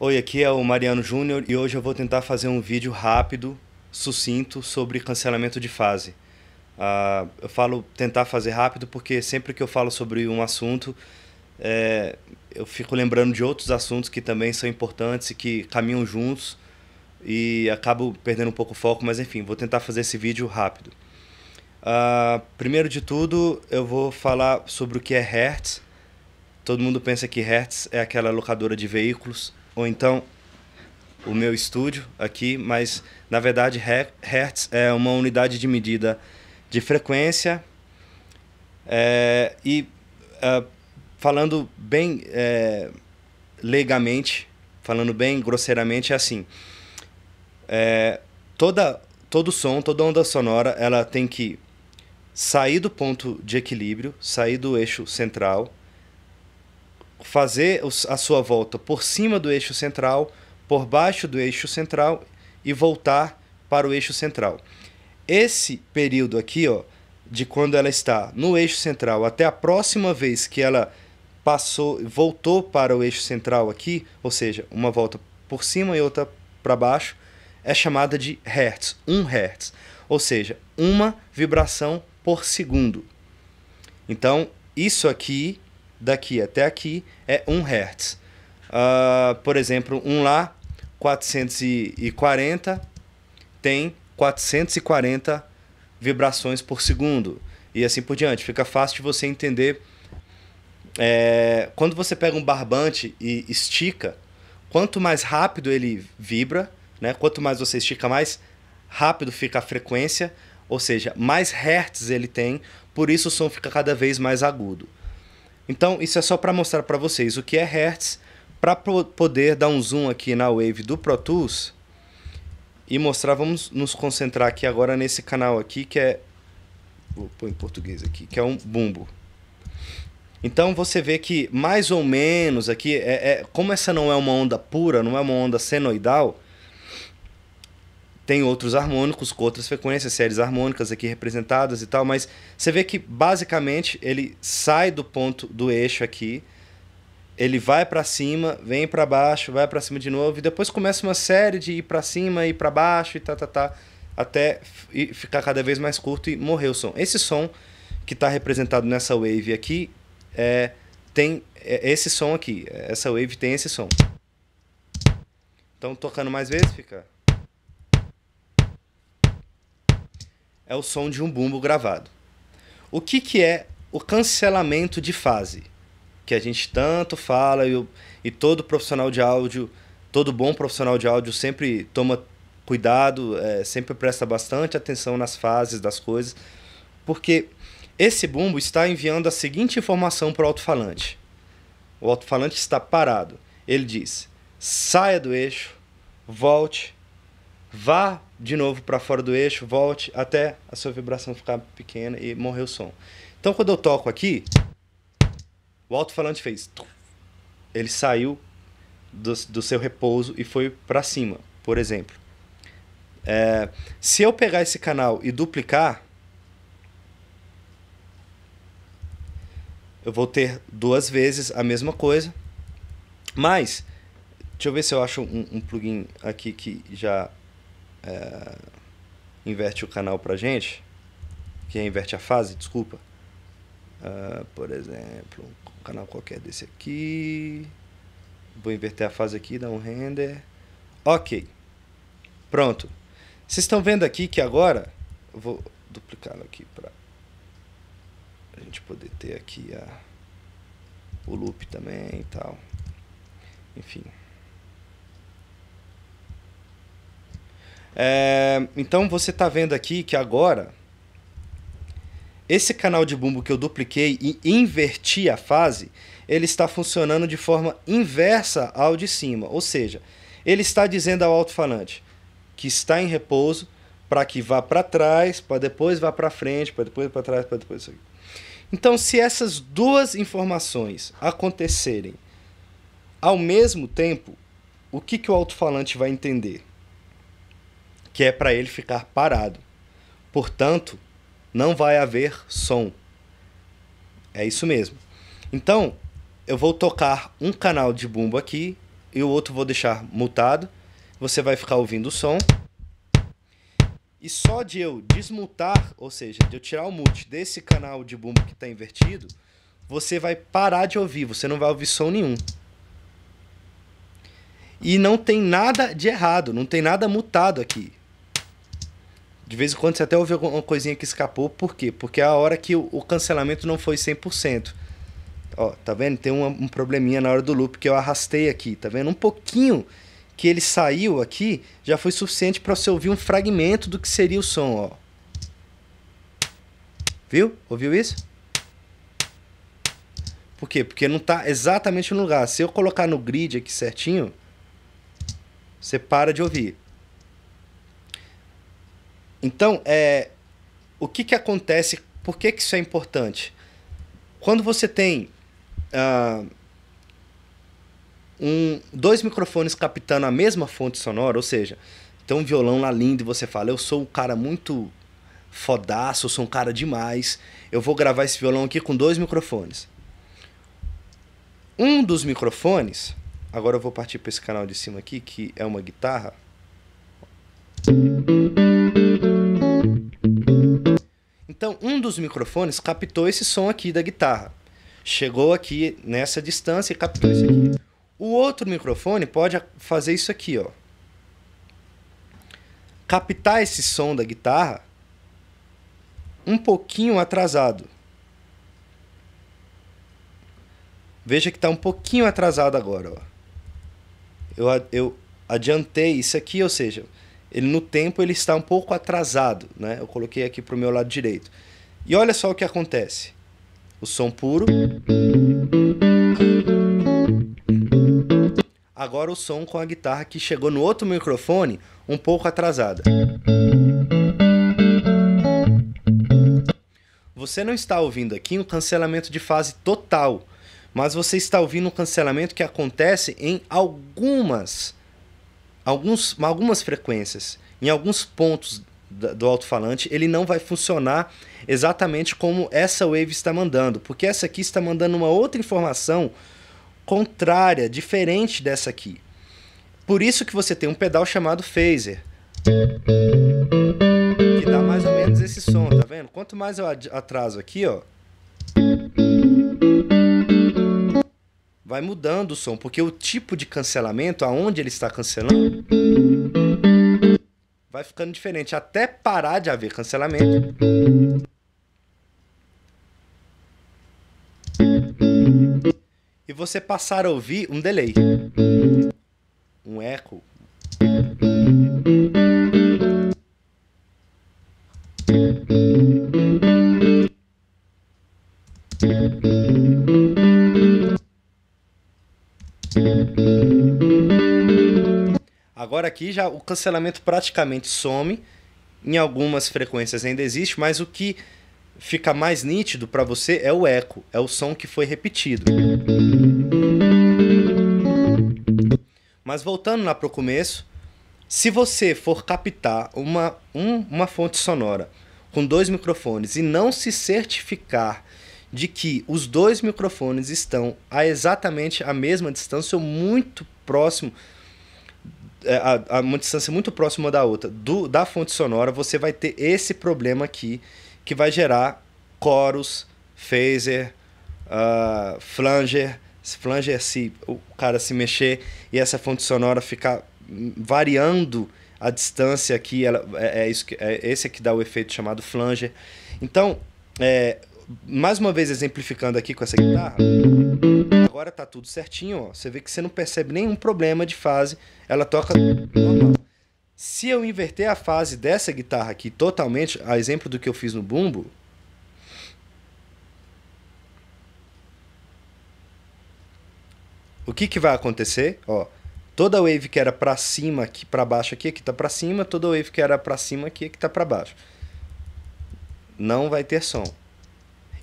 Oi, aqui é o Mariano Júnior e hoje eu vou tentar fazer um vídeo rápido, sucinto, sobre cancelamento de fase. Uh, eu falo tentar fazer rápido porque sempre que eu falo sobre um assunto, é, eu fico lembrando de outros assuntos que também são importantes e que caminham juntos e acabo perdendo um pouco o foco, mas enfim, vou tentar fazer esse vídeo rápido. Uh, primeiro de tudo, eu vou falar sobre o que é Hertz. Todo mundo pensa que Hertz é aquela locadora de veículos, ou então o meu estúdio aqui, mas na verdade Hertz é uma unidade de medida de frequência. É, e é, falando bem é, falando bem grosseiramente, é assim: é, toda, todo som, toda onda sonora, ela tem que sair do ponto de equilíbrio, sair do eixo central fazer a sua volta por cima do eixo central, por baixo do eixo central e voltar para o eixo central. Esse período aqui, ó, de quando ela está no eixo central até a próxima vez que ela passou, voltou para o eixo central aqui, ou seja, uma volta por cima e outra para baixo, é chamada de hertz, 1 um hertz, ou seja, uma vibração por segundo. Então, isso aqui daqui até aqui é 1 Hz. Uh, por exemplo, um lá, 440, tem 440 vibrações por segundo. E assim por diante. Fica fácil de você entender. É, quando você pega um barbante e estica, quanto mais rápido ele vibra, né? quanto mais você estica, mais rápido fica a frequência, ou seja, mais hertz ele tem, por isso o som fica cada vez mais agudo. Então, isso é só para mostrar para vocês o que é Hertz, para poder dar um zoom aqui na wave do Pro Tools e mostrar, vamos nos concentrar aqui agora nesse canal aqui que é vou pôr em português aqui, que é um bumbo. Então você vê que mais ou menos aqui é, é como essa não é uma onda pura, não é uma onda senoidal, tem outros harmônicos com outras frequências, séries harmônicas aqui representadas e tal, mas você vê que basicamente ele sai do ponto do eixo aqui, ele vai para cima, vem para baixo, vai para cima de novo e depois começa uma série de ir para cima, ir para baixo e tá, tá, tá, até ficar cada vez mais curto e morrer o som. Esse som que está representado nessa wave aqui é, tem é, esse som aqui, essa wave tem esse som. Então tocando mais vezes fica é o som de um bumbo gravado. O que, que é o cancelamento de fase? Que a gente tanto fala e, e todo profissional de áudio, todo bom profissional de áudio sempre toma cuidado, é, sempre presta bastante atenção nas fases das coisas, porque esse bumbo está enviando a seguinte informação para o alto-falante. O alto-falante está parado. Ele diz: saia do eixo, volte, vá de novo para fora do eixo, volte até a sua vibração ficar pequena e morrer o som. Então quando eu toco aqui, o alto-falante fez. Ele saiu do, do seu repouso e foi para cima, por exemplo. É, se eu pegar esse canal e duplicar, eu vou ter duas vezes a mesma coisa. Mas, deixa eu ver se eu acho um, um plugin aqui que já é, inverte o canal pra gente, que inverte a fase, desculpa. Uh, por exemplo, um canal qualquer desse aqui. Vou inverter a fase aqui, dar um render. Ok. Pronto. Vocês estão vendo aqui que agora... Eu vou duplicar aqui para a gente poder ter aqui a, o loop também e tal. Enfim. É, então você está vendo aqui que agora esse canal de bumbo que eu dupliquei e inverti a fase, ele está funcionando de forma inversa ao de cima, ou seja, ele está dizendo ao alto-falante que está em repouso para que vá para trás, para depois vá para frente, para depois para trás, para depois isso aqui. Então, se essas duas informações acontecerem ao mesmo tempo, o que, que o alto-falante vai entender? que é para ele ficar parado. Portanto, não vai haver som. É isso mesmo. Então, eu vou tocar um canal de bumbo aqui e o outro vou deixar mutado. Você vai ficar ouvindo o som. E só de eu desmutar, ou seja, de eu tirar o mute desse canal de bumbo que está invertido, você vai parar de ouvir, você não vai ouvir som nenhum. E não tem nada de errado, não tem nada mutado aqui. De vez em quando você até ouve alguma coisinha que escapou, por quê? Porque é a hora que o cancelamento não foi 100%. Ó, tá vendo? Tem um, um probleminha na hora do loop que eu arrastei aqui, tá vendo? Um pouquinho que ele saiu aqui já foi suficiente para você ouvir um fragmento do que seria o som, ó. Viu? Ouviu isso? Por quê? Porque não está exatamente no lugar. Se eu colocar no grid aqui certinho, você para de ouvir. Então, é, o que, que acontece? Por que, que isso é importante? Quando você tem uh, um, dois microfones captando a mesma fonte sonora, ou seja, tem um violão lá lindo e você fala, eu sou um cara muito fodaço, eu sou um cara demais, eu vou gravar esse violão aqui com dois microfones. Um dos microfones, agora eu vou partir para esse canal de cima aqui, que é uma guitarra. Então, um dos microfones captou esse som aqui da guitarra. Chegou aqui nessa distância e captou isso aqui. O outro microfone pode fazer isso aqui, ó. Captar esse som da guitarra um pouquinho atrasado. Veja que está um pouquinho atrasado agora, ó. Eu, eu adiantei isso aqui, ou seja, ele no tempo ele está um pouco atrasado, né? Eu coloquei aqui para o meu lado direito. E olha só o que acontece. O som puro. Agora o som com a guitarra que chegou no outro microfone um pouco atrasada. Você não está ouvindo aqui um cancelamento de fase total, mas você está ouvindo um cancelamento que acontece em algumas alguns, algumas frequências, em alguns pontos do alto-falante, ele não vai funcionar exatamente como essa wave está mandando, porque essa aqui está mandando uma outra informação contrária, diferente dessa aqui. Por isso que você tem um pedal chamado phaser. Que dá mais ou menos esse som, tá vendo? Quanto mais eu atraso aqui, ó vai mudando o som, porque o tipo de cancelamento, aonde ele está cancelando, vai ficando diferente, até parar de haver cancelamento. E você passar a ouvir um delay, um eco. Agora aqui já o cancelamento praticamente some. Em algumas frequências ainda existe, mas o que fica mais nítido para você é o eco, é o som que foi repetido. Mas voltando lá para o começo, se você for captar uma, um, uma fonte sonora com dois microfones e não se certificar de que os dois microfones estão a exatamente a mesma distância ou muito próximo é, a, a, uma distância muito próxima da outra do, da fonte sonora, você vai ter esse problema aqui que vai gerar coros, phaser, uh, flanger, flanger se o cara se mexer e essa fonte sonora ficar variando a distância aqui, ela, é, é, isso que, é esse é que dá o efeito chamado flanger. Então, é, mais uma vez exemplificando aqui com essa guitarra, agora tá tudo certinho, ó. Você vê que você não percebe nenhum problema de fase, ela toca normal. Se eu inverter a fase dessa guitarra aqui totalmente, a exemplo do que eu fiz no bumbo, o que que vai acontecer? Ó, toda wave que era para cima aqui, para baixo aqui, aqui tá para cima, toda wave que era para cima aqui, aqui tá para baixo. Não vai ter som.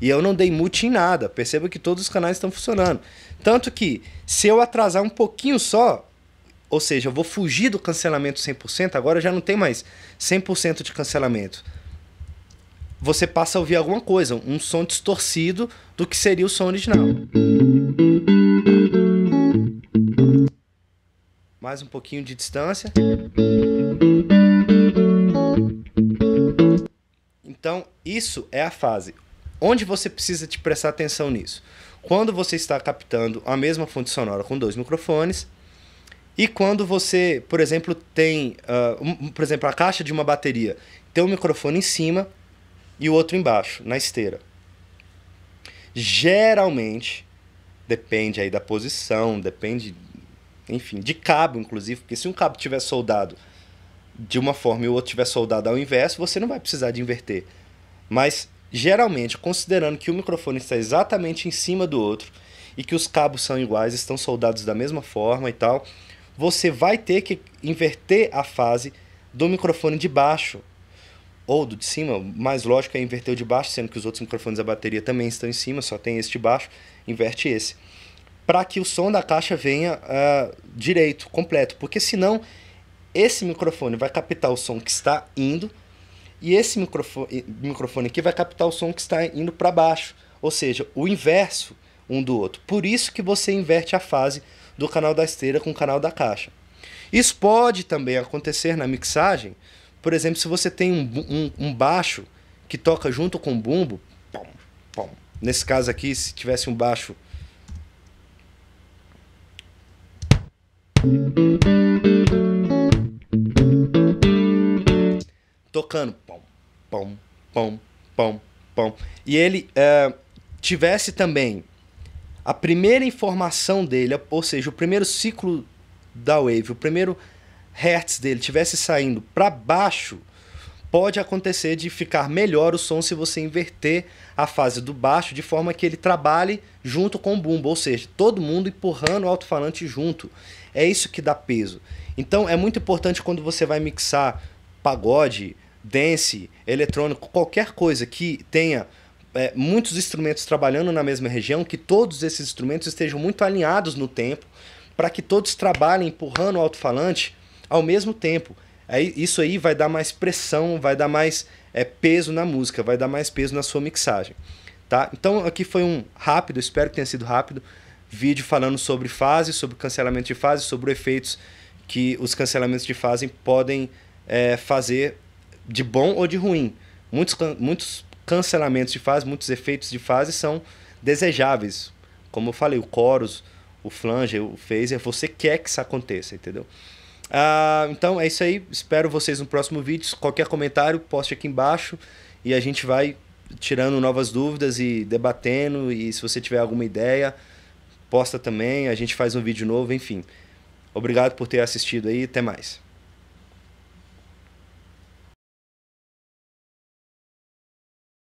E eu não dei mute em nada. Perceba que todos os canais estão funcionando. Tanto que, se eu atrasar um pouquinho só, ou seja, eu vou fugir do cancelamento 100%, agora já não tem mais 100% de cancelamento. Você passa a ouvir alguma coisa, um som distorcido do que seria o som original. Mais um pouquinho de distância. Então, isso é a fase. Onde você precisa te prestar atenção nisso? Quando você está captando a mesma fonte sonora com dois microfones e quando você, por exemplo, tem, uh, um, por exemplo, a caixa de uma bateria tem um microfone em cima e o outro embaixo, na esteira. Geralmente, depende aí da posição, depende, enfim, de cabo, inclusive, porque se um cabo tiver soldado de uma forma e o outro tiver soldado ao inverso, você não vai precisar de inverter. Mas Geralmente, considerando que o microfone está exatamente em cima do outro e que os cabos são iguais, estão soldados da mesma forma e tal, você vai ter que inverter a fase do microfone de baixo ou do de cima. Mais lógico é inverter o de baixo, sendo que os outros microfones da bateria também estão em cima, só tem este de baixo, inverte esse. Para que o som da caixa venha uh, direito, completo, porque senão esse microfone vai captar o som que está indo e esse microfone, microfone aqui vai captar o som que está indo para baixo, ou seja, o inverso um do outro. Por isso que você inverte a fase do canal da esteira com o canal da caixa. Isso pode também acontecer na mixagem, por exemplo, se você tem um, um, um baixo que toca junto com o bumbo, pom, pom. nesse caso aqui, se tivesse um baixo tocando. Pom, pom, pom, pom, pom. E ele uh, tivesse também a primeira informação dele, ou seja, o primeiro ciclo da wave, o primeiro hertz dele tivesse saindo para baixo, pode acontecer de ficar melhor o som se você inverter a fase do baixo de forma que ele trabalhe junto com o bumbo, ou seja, todo mundo empurrando o alto-falante junto. É isso que dá peso. Então é muito importante quando você vai mixar pagode, dance, eletrônico, qualquer coisa que tenha é, muitos instrumentos trabalhando na mesma região, que todos esses instrumentos estejam muito alinhados no tempo, para que todos trabalhem empurrando o alto-falante ao mesmo tempo. É, isso aí vai dar mais pressão, vai dar mais é, peso na música, vai dar mais peso na sua mixagem. Tá? Então aqui foi um rápido, espero que tenha sido rápido, vídeo falando sobre fase, sobre cancelamento de fase, sobre efeitos que os cancelamentos de fase podem é, fazer de bom ou de ruim. Muitos, muitos cancelamentos de fase, muitos efeitos de fase são desejáveis. Como eu falei, o chorus, o flange, o phaser, você quer que isso aconteça, entendeu? Ah, então é isso aí. Espero vocês no próximo vídeo. Qualquer comentário, poste aqui embaixo e a gente vai tirando novas dúvidas e debatendo. E se você tiver alguma ideia, posta também. A gente faz um vídeo novo, enfim. Obrigado por ter assistido aí. Até mais.